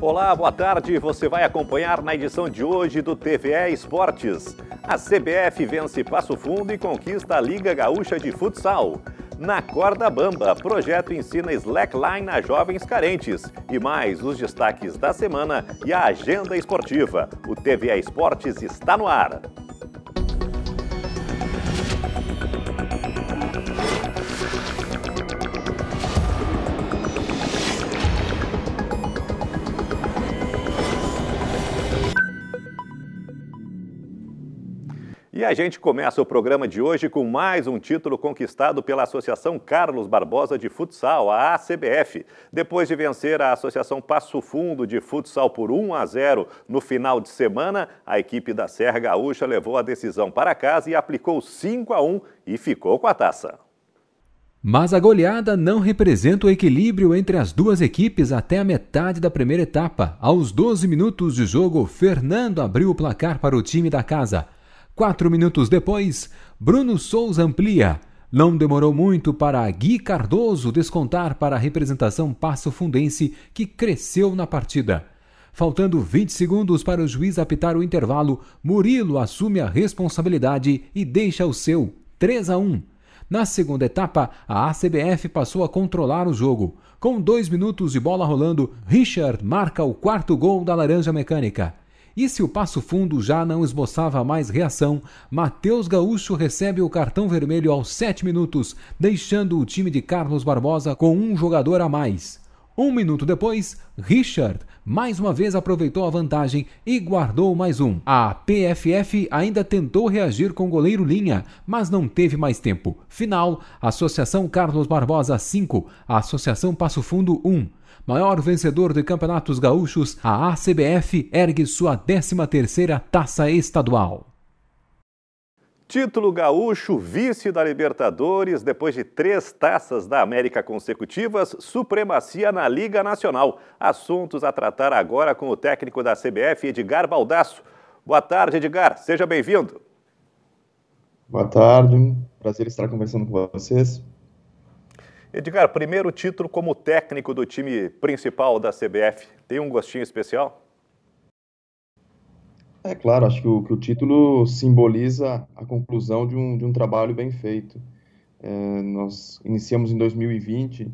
Olá, boa tarde. Você vai acompanhar na edição de hoje do TVE Esportes. A CBF vence Passo Fundo e conquista a Liga Gaúcha de Futsal. Na Corda Bamba, projeto ensina slackline a jovens carentes. E mais os destaques da semana e a agenda esportiva. O TVE Esportes está no ar. E a gente começa o programa de hoje com mais um título conquistado pela Associação Carlos Barbosa de Futsal, a ACBF. Depois de vencer a Associação Passo Fundo de Futsal por 1 a 0 no final de semana, a equipe da Serra Gaúcha levou a decisão para casa e aplicou 5 a 1 e ficou com a taça. Mas a goleada não representa o equilíbrio entre as duas equipes até a metade da primeira etapa. Aos 12 minutos de jogo, Fernando abriu o placar para o time da casa. Quatro minutos depois, Bruno Souza amplia. Não demorou muito para Gui Cardoso descontar para a representação Passo Fundense, que cresceu na partida. Faltando 20 segundos para o juiz apitar o intervalo, Murilo assume a responsabilidade e deixa o seu 3 a 1. Na segunda etapa, a ACBF passou a controlar o jogo. Com dois minutos de bola rolando, Richard marca o quarto gol da Laranja Mecânica. E se o Passo Fundo já não esboçava mais reação, Matheus Gaúcho recebe o cartão vermelho aos 7 minutos, deixando o time de Carlos Barbosa com um jogador a mais. Um minuto depois, Richard mais uma vez aproveitou a vantagem e guardou mais um. A PFF ainda tentou reagir com o goleiro Linha, mas não teve mais tempo. Final: Associação Carlos Barbosa 5, Associação Passo Fundo 1 maior vencedor de campeonatos gaúchos, a ACBF ergue sua 13ª taça estadual. Título gaúcho, vice da Libertadores, depois de três taças da América consecutivas, supremacia na Liga Nacional. Assuntos a tratar agora com o técnico da CBF, Edgar Baldasso. Boa tarde, Edgar. Seja bem-vindo. Boa tarde. Prazer estar conversando com vocês. Edgar, primeiro título como técnico do time principal da CBF, tem um gostinho especial? É claro, acho que o, que o título simboliza a conclusão de um, de um trabalho bem feito. É, nós iniciamos em 2020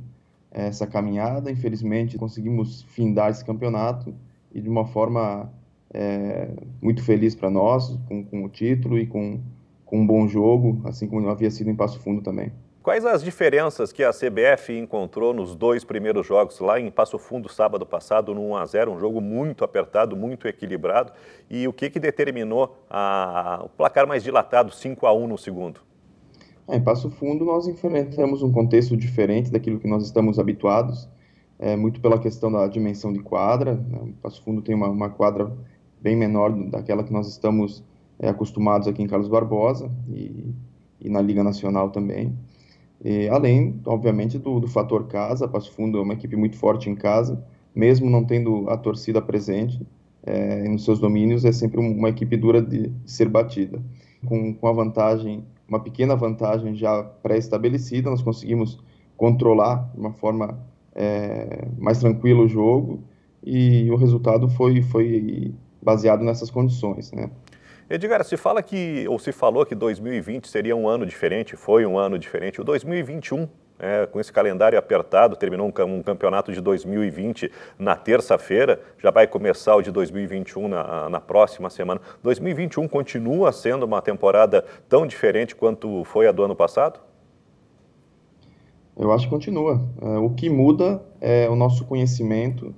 é, essa caminhada, infelizmente conseguimos findar esse campeonato e de uma forma é, muito feliz para nós, com, com, o título e com, com um bom jogo, assim como havia sido em Passo Fundo também. Quais as diferenças que a CBF encontrou nos dois primeiros jogos lá em Passo Fundo, sábado passado, no 1x0, um jogo muito apertado, muito equilibrado, e o que, que determinou a, o placar mais dilatado, 5 a 1 no segundo? É, em Passo Fundo, nós enfrentamos um contexto diferente daquilo que nós estamos habituados, é, muito pela questão da dimensão de quadra. Né? Passo Fundo tem uma, uma, quadra bem menor daquela que nós estamos é, acostumados aqui em Carlos Barbosa e, e na Liga Nacional também. E, além, obviamente, do, do fator casa, Passo Fundo é uma equipe muito forte em casa, mesmo não tendo a torcida presente é, nos seus domínios, é sempre uma equipe dura de ser batida. Com, com a vantagem, uma pequena vantagem já pré-estabelecida, nós conseguimos controlar de uma forma é, mais tranquila o jogo e o resultado foi, foi baseado nessas condições, né? Edgar, se fala que, ou se falou que 2020 seria um ano diferente, foi um ano diferente. O 2021, é, né, com esse calendário apertado, terminou um, um campeonato de 2020 na terça-feira, já vai começar o de 2021 na, na, próxima semana. 2021 continua sendo uma temporada tão diferente quanto foi a do ano passado? Eu acho que continua. É, o que muda é o nosso conhecimento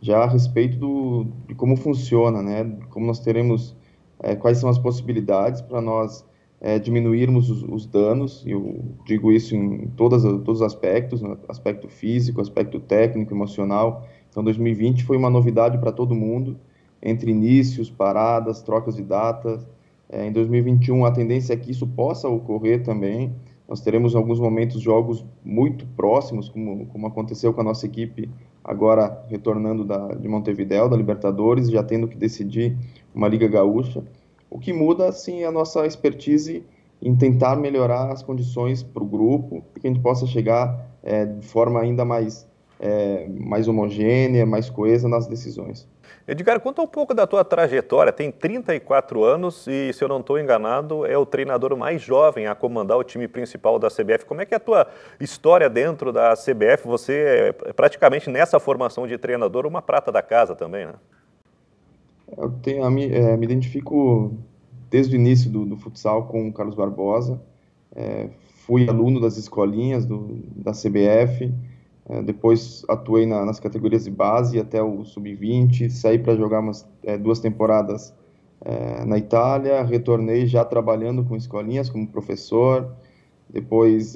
já a respeito do, de como funciona, né? Como nós teremos é, quais são as possibilidades para nós é, diminuirmos os, os, danos, eu digo isso em todas, todos os aspectos, né? aspecto físico, aspecto técnico, emocional. Então, 2020 foi uma novidade para todo mundo, entre inícios, paradas, trocas de datas. É, em 2021, a tendência é que isso possa ocorrer também. Nós teremos, em alguns momentos, jogos muito próximos, como, como aconteceu com a nossa equipe agora retornando da, de Montevideo, da Libertadores, já tendo que decidir uma liga gaúcha. O que muda, assim, é a nossa expertise em tentar melhorar as condições para o grupo, que a gente possa chegar é, de forma ainda mais, é, mais homogênea, mais coesa nas decisões. Edgar, conta um pouco da tua trajetória. Tem 34 anos e, se eu não estou enganado, é o treinador mais jovem a comandar o time principal da CBF. Como é que é a tua história dentro da CBF? Você é praticamente nessa formação de treinador uma prata da casa também, né? Eu tenho, me, é, me identifico desde o início do, do futsal com o Carlos Barbosa. É, fui aluno das escolinhas do, da CBF, é, eh, depois atuei na, nas categorias de base até o sub-20, saí para jogar umas, duas temporadas na Itália, retornei já trabalhando com escolinhas como professor, depois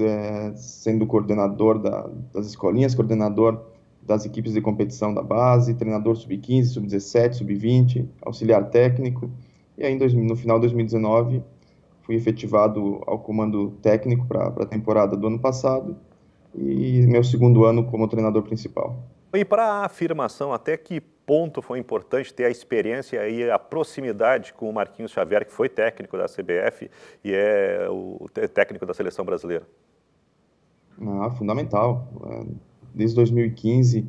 sendo coordenador da, das escolinhas, coordenador das equipes de competição da base, treinador sub-15, sub-17, sub-20, auxiliar técnico. E aí, no final de 2019, fui efetivado ao comando técnico para a temporada do ano passado e meu segundo ano como treinador principal. E para a afirmação, até que ponto foi importante ter a experiência e a proximidade com o Marquinhos Xavier, que foi técnico da CBF e é o é técnico da seleção brasileira? Ah, fundamental desde 2015.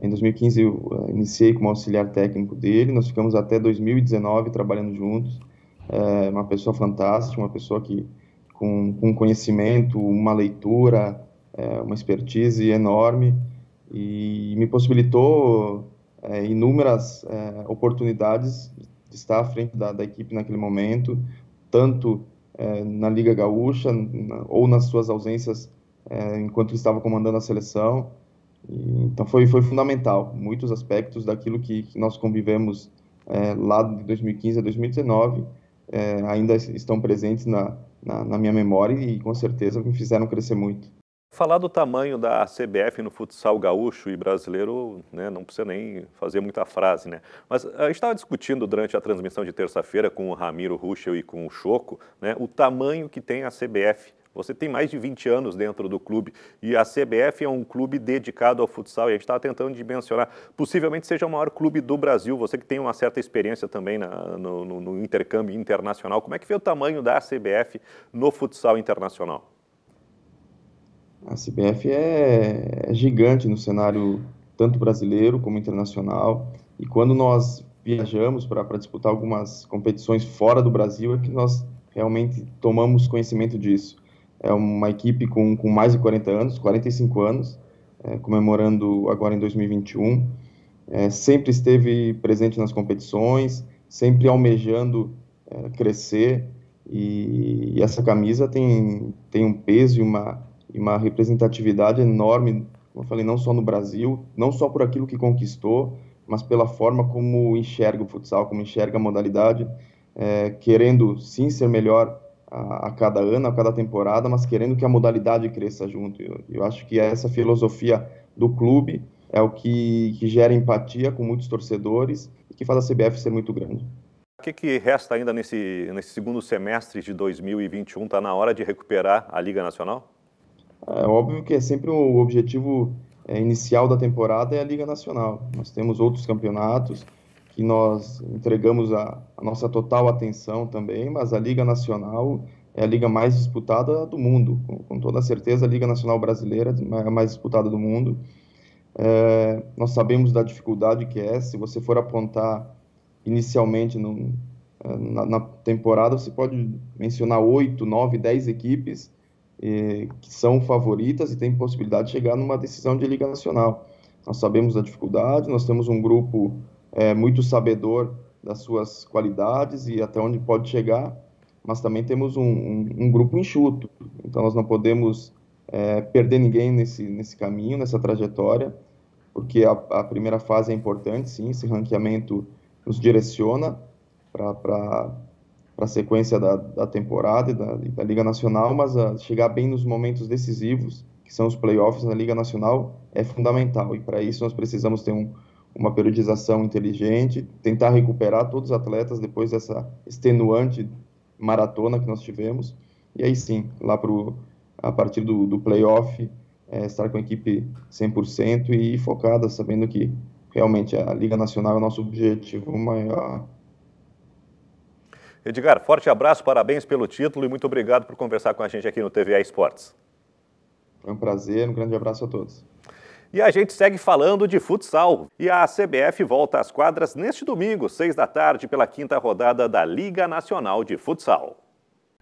Em 2015 eu eh, iniciei como auxiliar técnico dele, nós ficamos até 2019 trabalhando juntos. É uma pessoa fantástica, uma pessoa que com, com conhecimento, uma leitura, é, uma expertise enorme e me possibilitou é, inúmeras oportunidades de estar à frente da, da equipe naquele momento, tanto na Liga Gaúcha ou nas suas ausências é, enquanto ele estava comandando a seleção. E, então foi, foi fundamental, muitos aspectos daquilo que, que nós convivemos é, lá de 2015 a 2019 é, ainda estão presentes na, na, na minha memória e com certeza me fizeram crescer muito. Falar do tamanho da CBF no futsal gaúcho e brasileiro, né, não precisa nem fazer muita frase, né? Mas a gente estava discutindo durante a transmissão de terça-feira com o Ramiro Ruschel e com o Choco, né, o tamanho que tem a CBF você tem mais de 20 anos dentro do clube e a CBF é um clube dedicado ao futsal e a gente estava tentando dimensionar. Possivelmente seja o maior clube do Brasil, você que tem uma certa experiência também na, no, no, no intercâmbio internacional. Como é que vê o tamanho da CBF no futsal internacional? A CBF é, é gigante no cenário tanto brasileiro como internacional. E quando nós viajamos para disputar algumas competições fora do Brasil, é que nós realmente tomamos conhecimento disso é uma equipe com, com mais de 40 anos, 45 anos, é, comemorando agora em 2021. É, sempre esteve presente nas competições, sempre almejando é, crescer, e, e, essa camisa tem, tem um peso e uma, e uma representatividade enorme, como eu falei, não só no Brasil, não só por aquilo que conquistou, mas pela forma como enxerga o futsal, como enxerga a modalidade, é, querendo sim ser melhor a, a, cada ano, a cada temporada, mas querendo que a modalidade cresça junto. Eu, eu acho que essa filosofia do clube é o que, que gera empatia com muitos torcedores e que faz a CBF ser muito grande. O que, que, resta ainda nesse, nesse segundo semestre de 2021? Está na hora de recuperar a Liga Nacional? É óbvio que é sempre o objetivo é, inicial da temporada é a Liga Nacional. Nós temos outros campeonatos, que nós entregamos a, a nossa total atenção também, mas a Liga Nacional é a liga mais disputada do mundo, com, com toda certeza a Liga Nacional Brasileira é a mais disputada do mundo. É, nós sabemos da dificuldade que é, se você for apontar inicialmente no, é, na, na, temporada, você pode mencionar oito, nove, dez equipes é, que são favoritas e têm possibilidade de chegar numa decisão de Liga Nacional. Nós sabemos da dificuldade, nós temos um grupo é muito sabedor das suas qualidades e até onde pode chegar, mas também temos um, um, um grupo enxuto, então nós não podemos é, perder ninguém nesse, nesse caminho, nessa trajetória, porque a, a primeira fase é importante, sim, esse ranqueamento nos direciona para a sequência da, da temporada e da, da, Liga Nacional, mas ah, chegar bem nos momentos decisivos, que são os playoffs na Liga Nacional, é fundamental. E para isso nós precisamos ter um, uma periodização inteligente, tentar recuperar todos os atletas depois dessa extenuante maratona que nós tivemos. E aí sim, lá pro, a partir do, do playoff, é, estar com a equipe 100% e focada, sabendo que realmente a Liga Nacional é o nosso objetivo maior. Edgar, forte abraço, parabéns pelo título e muito obrigado por conversar com a gente aqui no TVA Esportes. Foi um prazer, um grande abraço a todos. E a gente segue falando de futsal. E a CBF volta às quadras neste domingo, seis da tarde, pela quinta rodada da Liga Nacional de Futsal.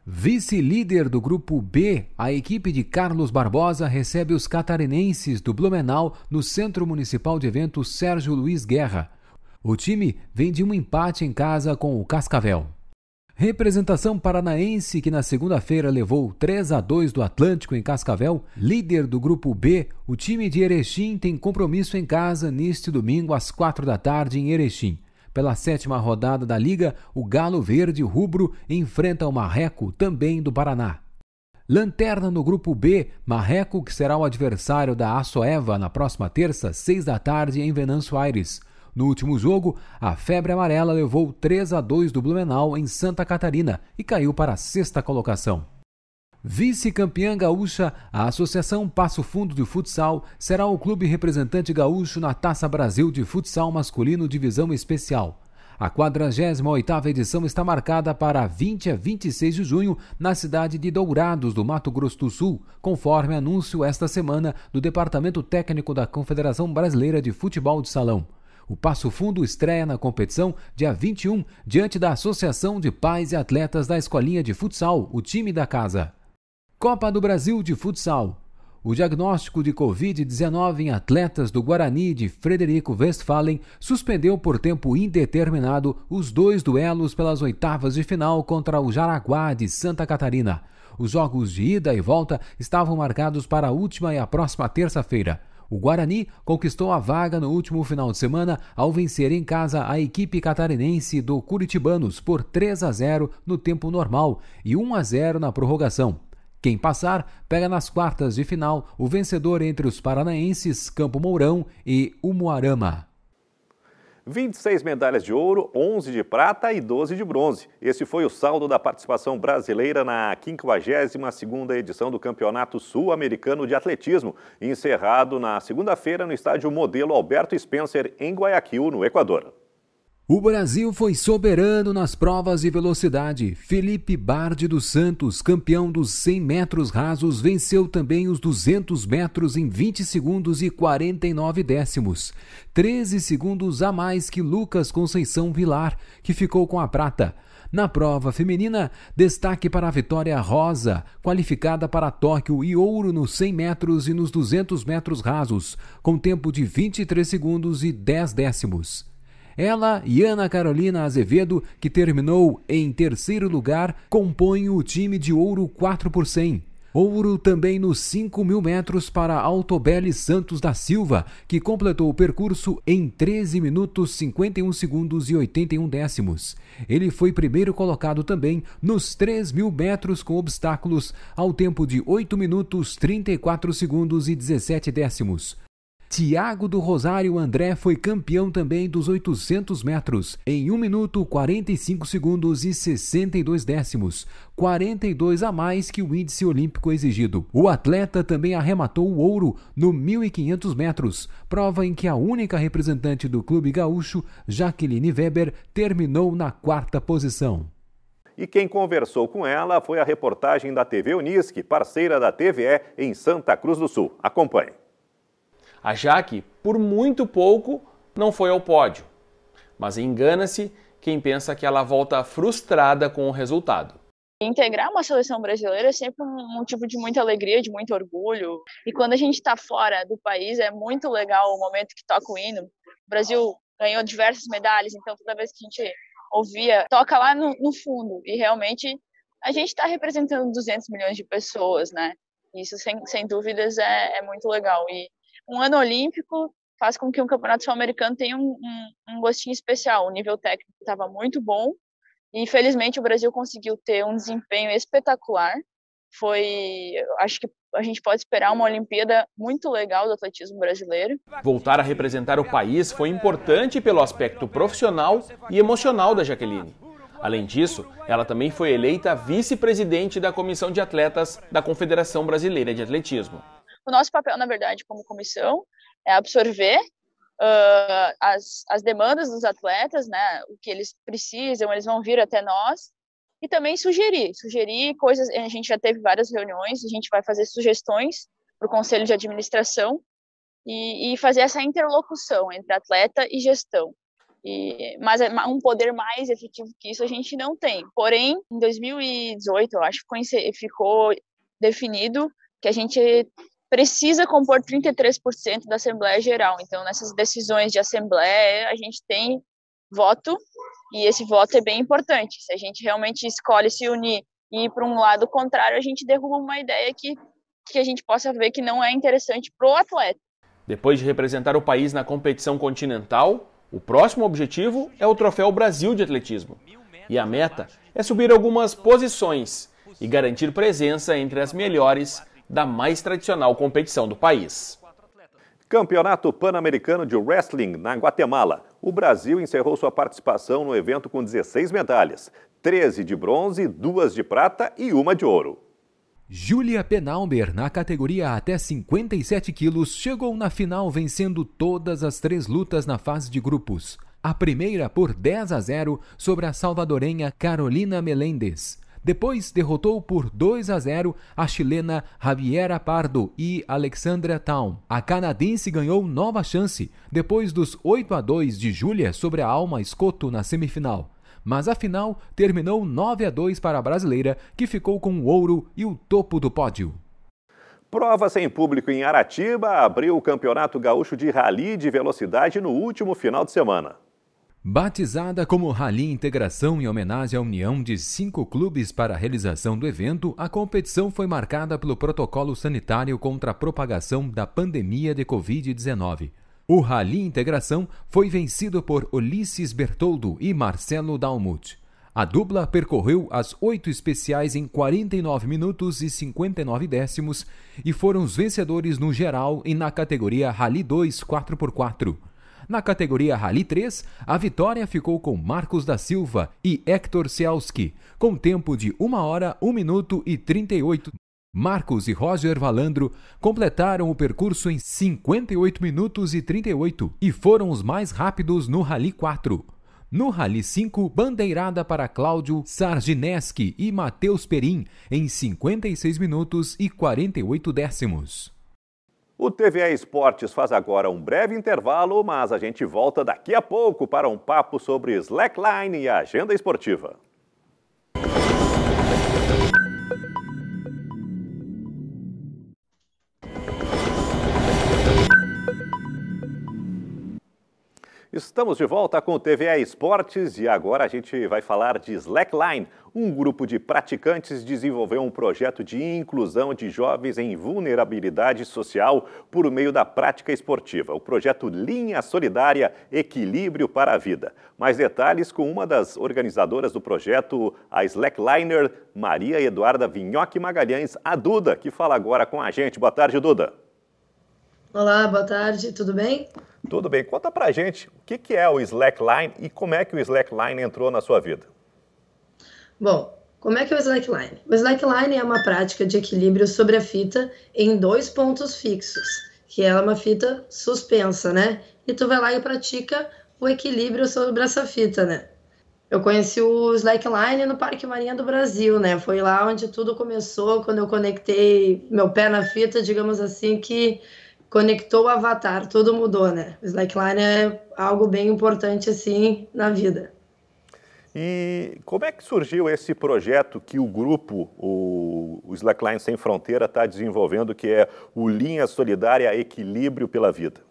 Vice-líder do grupo B, a equipe de Carlos Barbosa recebe os catarinenses do Blumenau no Centro Municipal de Eventos Sérgio Luiz Guerra. O time vem de um empate em casa com o Cascavel. Representação paranaense que na segunda-feira levou 3 a 2 do Atlântico em Cascavel, líder do grupo B, o time de Erechim tem compromisso em casa neste domingo às 4 da tarde em Erechim. Pela sétima rodada da liga, o Galo Verde Rubro enfrenta o Marreco, também do Paraná. Lanterna no grupo B, Marreco, que será o adversário da Assoeva na próxima terça, 6 da tarde, em Venâncio Aires. No último jogo, a febre amarela levou 3 a 2 do Blumenau em Santa Catarina e caiu para a sexta colocação. Vice-campeã gaúcha, a Associação Passo Fundo de Futsal será o clube representante gaúcho na Taça Brasil de Futsal Masculino Divisão Especial. A 48ª edição está marcada para 20 a 26 de junho na cidade de Dourados, do Mato Grosso do Sul, conforme anúncio esta semana do Departamento Técnico da Confederação Brasileira de Futebol de Salão. O Passo Fundo estreia na competição dia 21 diante da Associação de Pais e Atletas da Escolinha de Futsal, o time da casa. Copa do Brasil de Futsal. O diagnóstico de Covid-19 em atletas do Guarani de Frederico Westphalen suspendeu por tempo indeterminado os dois duelos pelas oitavas de final contra o Jaraguá de Santa Catarina. Os jogos de ida e volta estavam marcados para a última e a próxima terça-feira. O Guarani conquistou a vaga no último final de semana ao vencer em casa a equipe catarinense do Curitibanos por 3 a 0 no tempo normal e 1 a 0 na prorrogação. Quem passar pega nas quartas de final o vencedor entre os paranaenses Campo Mourão e Umuarama. 26 medalhas de ouro, 11 de prata e 12 de bronze. Esse foi o saldo da participação brasileira na 52ª edição do Campeonato Sul-Americano de Atletismo, encerrado na segunda-feira no estádio Modelo Alberto Spencer, em Guayaquil, no Equador. O Brasil foi soberano nas provas de velocidade. Felipe Bardi dos Santos, campeão dos 100 metros rasos, venceu também os 200 metros em 20 segundos e 49 décimos. 13 segundos a mais que Lucas Conceição Vilar, que ficou com a prata. Na prova feminina, destaque para a Vitória Rosa, qualificada para Tóquio e ouro nos 100 metros e nos 200 metros rasos, com tempo de 23 segundos e 10 décimos. Ela e Ana Carolina Azevedo, que terminou em terceiro lugar, compõem o time de ouro 4 por 100. Ouro também nos 5 mil metros para Altobelli Santos da Silva, que completou o percurso em 13 minutos 51 segundos e 81 décimos. Ele foi primeiro colocado também nos 3 mil metros com obstáculos, ao tempo de 8 minutos 34 segundos e 17 décimos. Tiago do Rosário André foi campeão também dos 800 metros, em 1 minuto 45 segundos e 62 décimos, 42 a mais que o índice olímpico exigido. O atleta também arrematou o ouro no 1.500 metros, prova em que a única representante do clube gaúcho, Jaqueline Weber, terminou na quarta posição. E quem conversou com ela foi a reportagem da TV Unisque, parceira da TVE em Santa Cruz do Sul. Acompanhe. A Jaque, por muito pouco, não foi ao pódio. Mas engana-se quem pensa que ela volta frustrada com o resultado. Integrar uma seleção brasileira é sempre um motivo de muita alegria, de muito orgulho. E quando a gente está fora do país, é muito legal o momento que toca o hino. O Brasil ganhou diversas medalhas, então toda vez que a gente ouvia, toca lá no, no fundo. E realmente a gente está representando 200 milhões de pessoas, né? Isso, sem, sem dúvidas, é, é muito legal. E um ano olímpico faz com que um campeonato sul-americano tenha um, um, um, gostinho especial. O nível técnico estava muito bom e, infelizmente, o Brasil conseguiu ter um desempenho espetacular. Foi, acho que a gente pode esperar uma Olimpíada muito legal do atletismo brasileiro. Voltar a representar o país foi importante pelo aspecto profissional e emocional da Jaqueline. Além disso, ela também foi eleita vice-presidente da Comissão de Atletas da Confederação Brasileira de Atletismo. O nosso papel, na verdade, como comissão, é absorver uh, as, as demandas dos atletas, né, o que eles precisam, eles vão vir até nós, e também sugerir, sugerir coisas, a gente já teve várias reuniões, a gente vai fazer sugestões para o conselho de administração e, e, fazer essa interlocução entre atleta e gestão. E, mas é um poder mais efetivo que isso a gente não tem. Porém, em 2018, eu acho que ficou definido que a gente precisa compor 33% da Assembleia Geral. Então, nessas decisões de Assembleia, a gente tem voto, e esse voto é bem importante. Se a gente realmente escolhe se unir e ir para um lado contrário, a gente derruba uma ideia que, que a gente possa ver que não é interessante para o atleta. Depois de representar o país na competição continental, o próximo objetivo é o Troféu Brasil de Atletismo. E a meta é subir algumas posições e garantir presença entre as melhores da mais tradicional competição do país. Campeonato Pan-Americano de Wrestling na Guatemala. O Brasil encerrou sua participação no evento com 16 medalhas: 13 de bronze, 2 de prata e uma de ouro. Júlia Penalber na categoria até 57 quilos, chegou na final vencendo todas as três lutas na fase de grupos. A primeira por 10 a 0 sobre a salvadorenha Carolina Melendes. Depois derrotou por 2 a 0 a chilena Javiera Pardo e Alexandra Town. A canadense ganhou nova chance depois dos 8 a 2 de Júlia sobre a Alma Escoto na semifinal. Mas a final terminou 9 a 2 para a brasileira, que ficou com o ouro e o topo do pódio. Prova sem público em Aratiba abriu o Campeonato Gaúcho de Rally de Velocidade no último final de semana. Batizada como Rally Integração em homenagem à união de cinco clubes para a realização do evento, a competição foi marcada pelo protocolo sanitário contra a propagação da pandemia de Covid-19. O Rally Integração foi vencido por Ulisses Bertoldo e Marcelo Dalmut. A dupla percorreu as oito especiais em 49 minutos e 59 décimos e foram os vencedores no geral e na categoria Rally 2 4x4. Na categoria Rally 3, a vitória ficou com Marcos da Silva e Hector Sealski, com tempo de 1 hora, 1 minuto e 38. Marcos e Roger Valandro completaram o percurso em 58 minutos e 38 e foram os mais rápidos no Rally 4. No Rally 5, bandeirada para Cláudio Sargineski e Matheus Perim em 56 minutos e 48 décimos. O TV Esportes faz agora um breve intervalo, mas a gente volta daqui a pouco para um papo sobre slackline e agenda esportiva. Estamos de volta com o TVA Esportes e agora a gente vai falar de Slackline. Um grupo de praticantes desenvolveu um projeto de inclusão de jovens em vulnerabilidade social por meio da prática esportiva, o projeto Linha Solidária Equilíbrio para a Vida. Mais detalhes com uma das organizadoras do projeto, a Slackliner Maria Eduarda Vinhoque Magalhães, a Duda, que fala agora com a gente. Boa tarde, Duda. Olá, boa tarde, tudo bem? Tudo bem. Conta pra gente o que, que é o Slackline e como é que o Slackline entrou na sua vida. Bom, como é que é o slackline? O slackline é uma prática de equilíbrio sobre a fita em dois pontos fixos, que ela é uma fita suspensa, né? E tu vai lá e pratica o equilíbrio sobre essa fita, né? Eu conheci o slackline no Parque Marinha do Brasil, né? Foi lá onde tudo começou, quando eu conectei meu pé na fita, digamos assim, que conectou o avatar, tudo mudou, né? O slackline é algo bem importante assim na vida. E como é que surgiu esse projeto que o grupo, o, Slackline Sem Fronteira, está desenvolvendo, que é o Linha Solidária Equilíbrio pela Vida?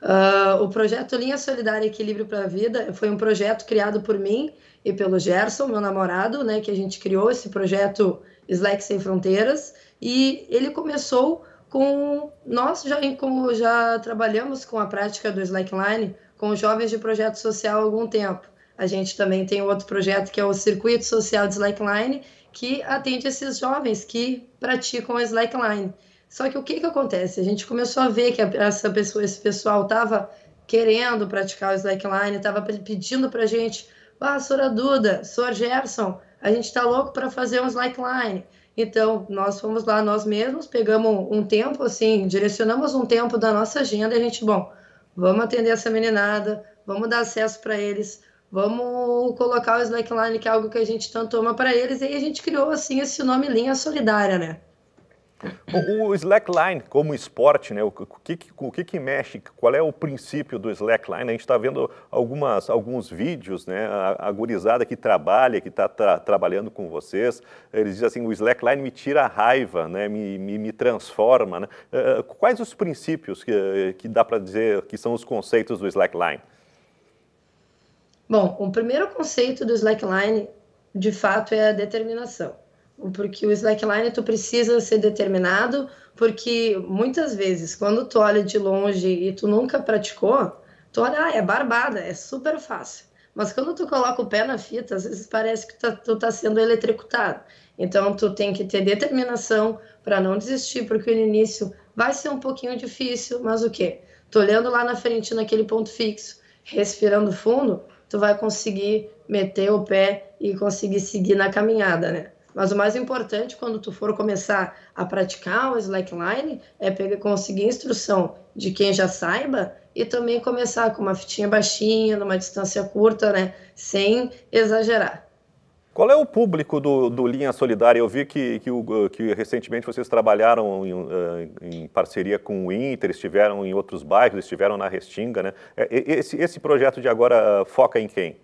Uh, o projeto Linha Solidária Equilíbrio pela Vida foi um projeto criado por mim e pelo Gerson, meu namorado, né, que a gente criou esse projeto Slack Sem Fronteiras, e ele começou com nós já, como já trabalhamos com a prática do slackline com jovens de projeto social há algum tempo. A gente também tem outro projeto que é o Circuito Social de Slackline, que atende esses jovens que praticam a slackline. Só que o que, que acontece? A gente começou a ver que essa pessoa, esse pessoal estava querendo praticar o slackline, estava pedindo para a gente, ah, Sora Duda, Sor Gerson, a gente está louco para fazer um slackline. Então, nós fomos lá nós mesmos, pegamos um tempo, assim, direcionamos um tempo da nossa agenda e a gente, bom, vamos atender essa meninada, vamos dar acesso para eles, vamos colocar o Slackline, que é algo que a gente tanto ama para eles, e aí a gente criou, assim, esse nome Linha Solidária, né? O, slackline como esporte, né? o, que, o que, que mexe? Qual é o princípio do slackline? A gente está vendo algumas, alguns vídeos, né? a, a gurizada que trabalha, que está tra, trabalhando com vocês, eles dizem assim, o slackline me tira a raiva, né? me, me, me transforma. Né? Eh, eh, quais os princípios que, eh, que dá para dizer que são os conceitos do slackline? Bom, o primeiro conceito do slackline, de fato, é a determinação porque o slackline tu precisa ser determinado, porque muitas vezes quando tu olha de longe e tu nunca praticou, tu olha, ah, é barbada, é super fácil. Mas quando tu coloca o pé na fita, às vezes parece que tu tá, tu tá sendo eletricutado. Então tu tem que ter determinação para não desistir, porque no início vai ser um pouquinho difícil, mas o quê? Tu olhando lá na frente naquele ponto fixo, respirando fundo, tu vai conseguir meter o pé e conseguir seguir na caminhada, né? Mas o mais importante quando tu for começar a praticar o slackline é pegar, conseguir instrução de quem já saiba e também começar com uma fitinha baixinha, numa distância curta, né? Sem exagerar. Qual é o público do, do Linha Solidária? Eu vi que, que, que recentemente vocês trabalharam em, eh, em, parceria com o Inter, estiveram em outros bairros, estiveram na Restinga, né? É, esse, esse projeto de agora eh, foca em quem?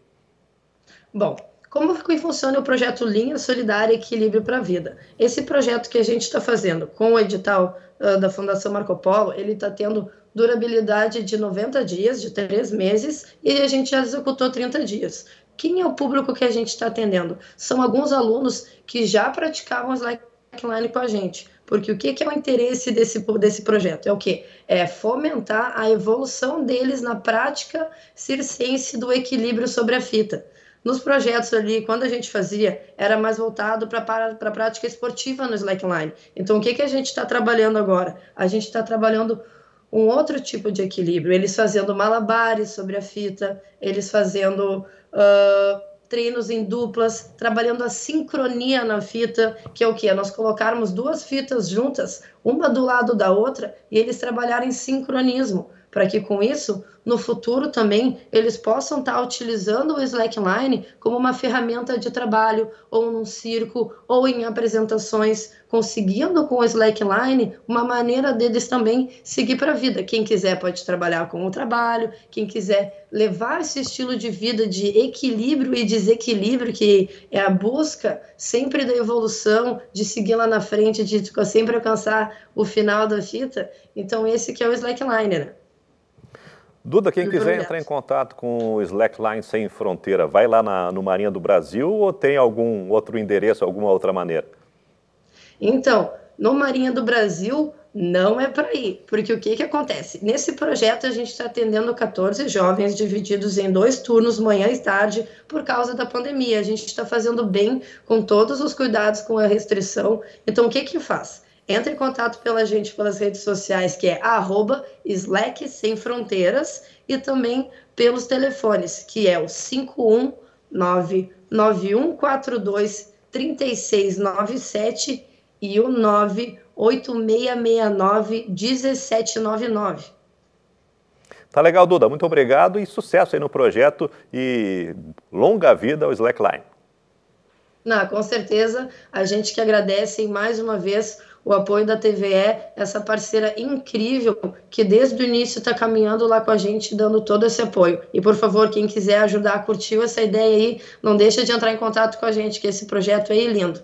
Bom, como que funciona o projeto Linha Solidária Equilíbrio para a Vida? Esse projeto que a gente está fazendo com o edital uh, da Fundação Marco Polo, ele está tendo durabilidade de 90 dias, de três meses, e a gente já executou 30 dias. Quem é o público que a gente está atendendo? São alguns alunos que já praticavam slackline com a gente. Porque o que, que é o interesse desse, desse projeto? É o quê? É fomentar a evolução deles na prática circense do equilíbrio sobre a fita. Nos projetos ali, quando a gente fazia, era mais voltado para a prática esportiva no slackline. Então, o que, que a gente está trabalhando agora? A gente está trabalhando um outro tipo de equilíbrio. Eles fazendo malabares sobre a fita, eles fazendo uh, treinos em duplas, trabalhando a sincronia na fita, que é o que? É nós colocarmos duas fitas juntas, uma do lado da outra, e eles trabalharem sincronismo para que com isso, no futuro também, eles possam estar tá utilizando o Slackline como uma ferramenta de trabalho, ou num circo, ou em apresentações, conseguindo com o Slackline uma maneira deles também seguir para a vida. Quem quiser pode trabalhar com o trabalho, quem quiser levar esse estilo de vida de equilíbrio e desequilíbrio, que é a busca sempre da evolução, de seguir lá na frente, de sempre alcançar o final da fita. Então, esse que é o Slackliner. Né? Duda, quem quiser entrar em contato com o Slackline Sem Fronteira, vai lá na, no Marinha do Brasil ou tem algum outro endereço, alguma outra maneira? Então, no Marinha do Brasil não é para ir, porque o que, que acontece? Nesse projeto a gente está atendendo 14 jovens divididos em dois turnos, manhã e tarde, por causa da pandemia. A gente está fazendo bem com todos os cuidados com a restrição. Então, o que que faz? Entre em contato pela gente pelas redes sociais, que é arroba Slack Sem Fronteiras, e também pelos telefones, que é o 51991423697 3697 e o 98669 1799. Tá legal, Duda. Muito obrigado e sucesso aí no projeto e longa vida ao Slackline. Não, com certeza, a gente que agradece mais uma vez o apoio da TVE, essa parceira incrível que desde o início está caminhando lá com a gente, dando todo esse apoio. E por favor, quem quiser ajudar, curtiu essa ideia aí, não deixa de entrar em contato com a gente, que esse projeto aí é lindo.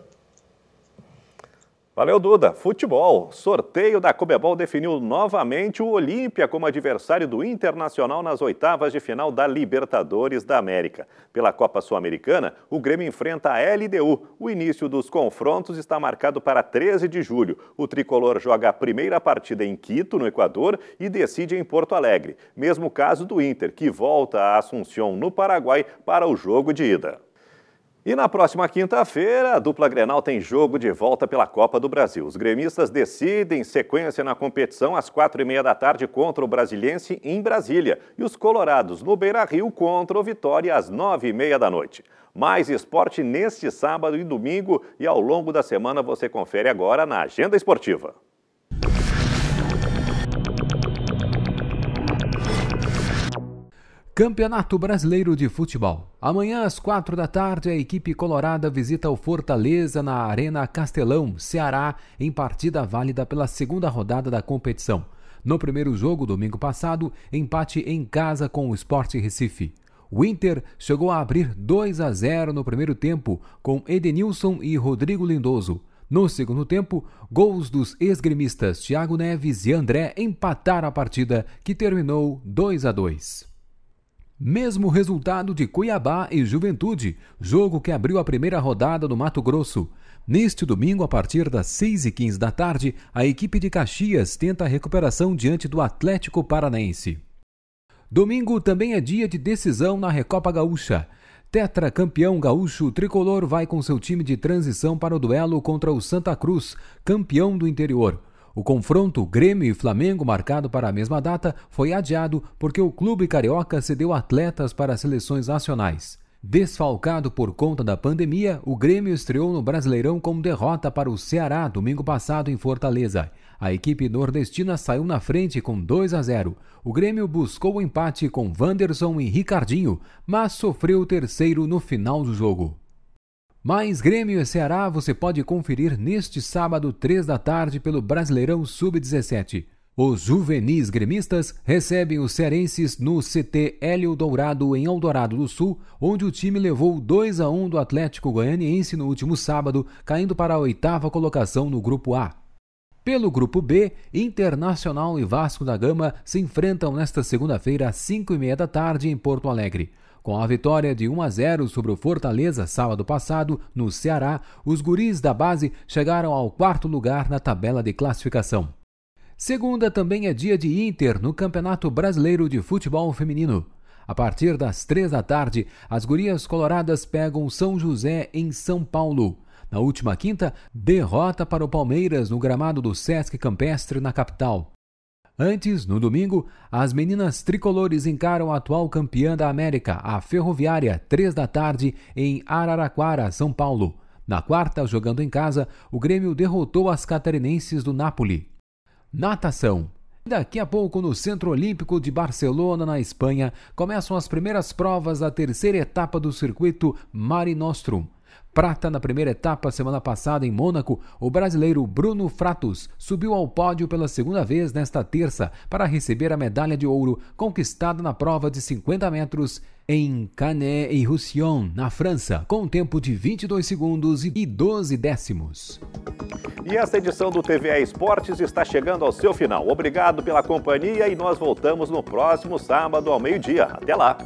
Valeu, Duda. Futebol. Sorteio da Comebol definiu novamente o Olímpia como adversário do Internacional nas oitavas de final da Libertadores da América. Pela Copa Sul-Americana, o Grêmio enfrenta a LDU. O início dos confrontos está marcado para 13 de julho. O tricolor joga a primeira partida em Quito, no Equador, e decide em Porto Alegre. Mesmo caso do Inter, que volta a Assunção, no Paraguai, para o jogo de ida. E na próxima quinta-feira, a dupla Grenal tem jogo de volta pela Copa do Brasil. Os gremistas decidem sequência na competição às quatro e meia da tarde contra o Brasiliense em Brasília e os colorados no Beira-Rio contra o Vitória às nove e meia da noite. Mais esporte neste sábado e domingo e ao longo da semana você confere agora na Agenda Esportiva. Campeonato Brasileiro de Futebol. Amanhã às quatro da tarde, a equipe colorada visita o Fortaleza na Arena Castelão, Ceará, em partida válida pela segunda rodada da competição. No primeiro jogo, domingo passado, empate em casa com o Sport Recife. O Inter chegou a abrir 2 a 0 no primeiro tempo, com Edenilson e Rodrigo Lindoso. No segundo tempo, gols dos esgrimistas Thiago Neves e André empataram a partida, que terminou 2 a 2. Mesmo resultado de Cuiabá e Juventude, jogo que abriu a primeira rodada no Mato Grosso. Neste domingo, a partir das 6h15 da tarde, a equipe de Caxias tenta a recuperação diante do Atlético Paranaense. Domingo também é dia de decisão na Recopa Gaúcha. Tetra campeão gaúcho, o tricolor vai com seu time de transição para o duelo contra o Santa Cruz, campeão do interior. O confronto Grêmio e Flamengo, marcado para a mesma data, foi adiado porque o clube carioca cedeu atletas para as seleções nacionais. Desfalcado por conta da pandemia, o Grêmio estreou no Brasileirão com derrota para o Ceará domingo passado em Fortaleza. A equipe nordestina saiu na frente com 2 a 0. O Grêmio buscou o empate com Wanderson e Ricardinho, mas sofreu o terceiro no final do jogo. Mais Grêmio e Ceará você pode conferir neste sábado, 3 da tarde, pelo Brasileirão Sub-17. Os juvenis gremistas recebem os cearenses no CT Hélio Dourado, em Eldorado do Sul, onde o time levou 2 a 1 do Atlético Goianiense no último sábado, caindo para a oitava colocação no Grupo A. Pelo Grupo B, Internacional e Vasco da Gama se enfrentam nesta segunda-feira às 5 e meia da tarde em Porto Alegre. Com a vitória de 1 a 0 sobre o Fortaleza sábado passado, no Ceará, os guris da base chegaram ao quarto lugar na tabela de classificação. Segunda também é dia de Inter no Campeonato Brasileiro de Futebol Feminino. A partir das três da tarde, as gurias coloradas pegam São José em São Paulo. Na última quinta, derrota para o Palmeiras no gramado do Sesc Campestre na capital. Antes, no domingo, as meninas tricolores encaram a atual campeã da América, a Ferroviária, três da tarde, em Araraquara, São Paulo. Na quarta, jogando em casa, o Grêmio derrotou as catarinenses do Napoli. Natação. Daqui a pouco, no Centro Olímpico de Barcelona, na Espanha, começam as primeiras provas da terceira etapa do circuito Mare Nostrum. Prata na primeira etapa semana passada em Mônaco, o brasileiro Bruno Fratos subiu ao pódio pela segunda vez nesta terça para receber a medalha de ouro conquistada na prova de 50 metros em Canet-et-Roussillon, na França, com um tempo de 22 segundos e 12 décimos. E esta edição do TV Esportes está chegando ao seu final. Obrigado pela companhia e nós voltamos no próximo sábado ao meio-dia. Até lá!